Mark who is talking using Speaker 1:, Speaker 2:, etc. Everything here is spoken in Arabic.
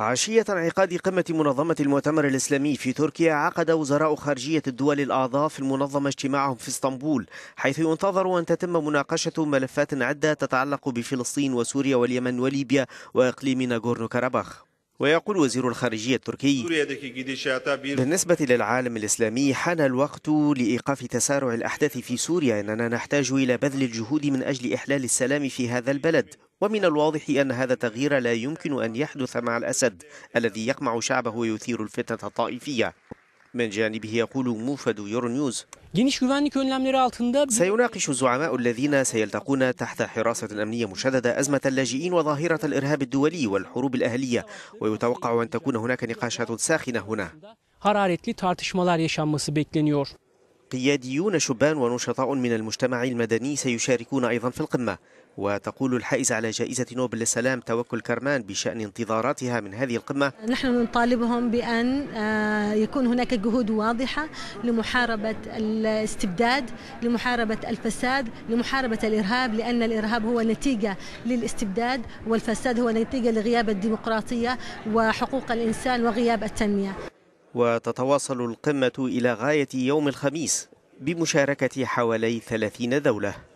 Speaker 1: عشية انعقاد قمة منظمة المؤتمر الإسلامي في تركيا عقد وزراء خارجية الدول الأعضاء في المنظمة اجتماعهم في اسطنبول حيث ينتظر أن تتم مناقشة ملفات عدة تتعلق بفلسطين وسوريا واليمن وليبيا وإقليم ناغورنو كاراباخ ويقول وزير الخارجية التركي بالنسبة للعالم الإسلامي حان الوقت لإيقاف تسارع الأحداث في سوريا إننا نحتاج إلى بذل الجهود من أجل إحلال السلام في هذا البلد ومن الواضح أن هذا التغيير لا يمكن أن يحدث مع الأسد الذي يقمع شعبه ويثير الفتنة الطائفية من جانبه يقول موفد يورنيوز سيناقش الزعماء الذين سيلتقون تحت حراسة أمنية مشددة أزمة اللاجئين وظاهرة الإرهاب الدولي والحروب الأهلية ويتوقع أن تكون هناك نقاشات ساخنة هنا قياديون شبان ونشطاء من المجتمع المدني سيشاركون أيضا في القمة وتقول الحائزة على جائزة نوبل للسلام توكل كرمان بشأن انتظاراتها من هذه القمة
Speaker 2: نحن نطالبهم بأن آه، يكون هناك جهود واضحة لمحاربة الاستبداد لمحاربة الفساد لمحاربة الإرهاب لأن الإرهاب هو نتيجة للاستبداد والفساد هو نتيجة لغياب الديمقراطية وحقوق الإنسان وغياب التنمية
Speaker 1: وتتواصل القمة إلى غاية يوم الخميس بمشاركة حوالي 30 دولة